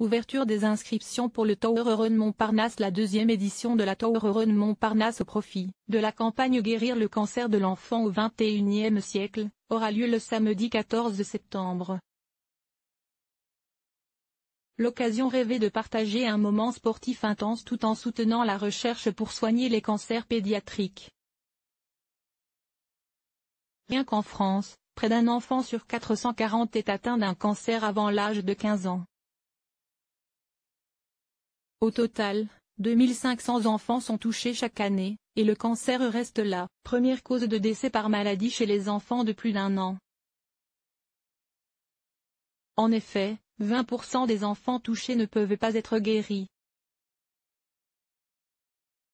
Ouverture des inscriptions pour le Tower Run Montparnasse La deuxième édition de la Tower Run Montparnasse au profit de la campagne Guérir le cancer de l'enfant au XXIe siècle aura lieu le samedi 14 septembre. L'occasion rêvée de partager un moment sportif intense tout en soutenant la recherche pour soigner les cancers pédiatriques. Rien qu'en France, près d'un enfant sur 440 est atteint d'un cancer avant l'âge de 15 ans. Au total, 2500 enfants sont touchés chaque année, et le cancer reste la première cause de décès par maladie chez les enfants de plus d'un an. En effet, 20% des enfants touchés ne peuvent pas être guéris.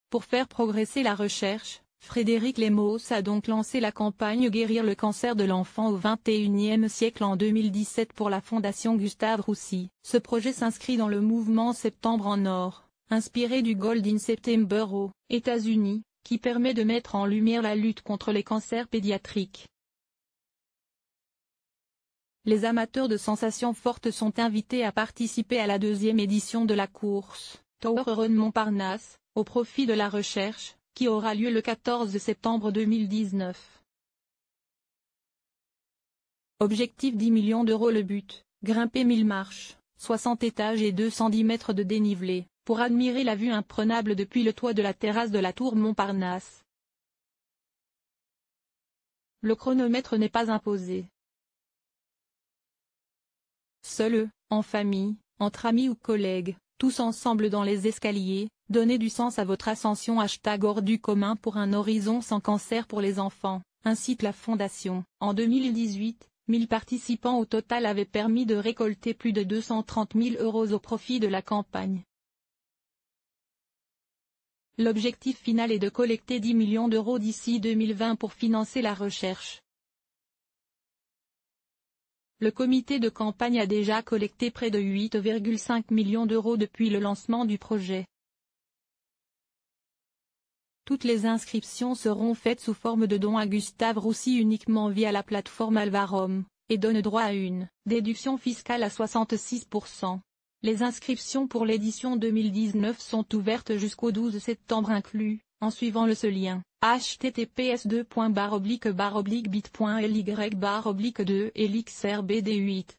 Pour faire progresser la recherche, Frédéric Lemos a donc lancé la campagne Guérir le cancer de l'enfant au XXIe siècle en 2017 pour la Fondation Gustave Roussy. Ce projet s'inscrit dans le mouvement Septembre en Or, inspiré du Golden in September aux États-Unis, qui permet de mettre en lumière la lutte contre les cancers pédiatriques. Les amateurs de sensations fortes sont invités à participer à la deuxième édition de la course Tower Run Montparnasse, au profit de la recherche, qui aura lieu le 14 septembre 2019. Objectif 10 millions d'euros le but, grimper 1000 marches, 60 étages et 210 mètres de dénivelé, pour admirer la vue imprenable depuis le toit de la terrasse de la tour Montparnasse. Le chronomètre n'est pas imposé. Seul, en famille, entre amis ou collègues, tous ensemble dans les escaliers, Donnez du sens à votre ascension hashtag hors du commun pour un horizon sans cancer pour les enfants, ainsi que la fondation. En 2018, 1000 participants au total avaient permis de récolter plus de 230 000 euros au profit de la campagne. L'objectif final est de collecter 10 millions d'euros d'ici 2020 pour financer la recherche. Le comité de campagne a déjà collecté près de 8,5 millions d'euros depuis le lancement du projet. Toutes les inscriptions seront faites sous forme de dons à Gustave Roussy uniquement via la plateforme Alvarom et donnent droit à une déduction fiscale à 66%. Les inscriptions pour l'édition 2019 sont ouvertes jusqu'au 12 septembre inclus, en suivant le ce lien https 2 bit.ly 2 elixrbd 8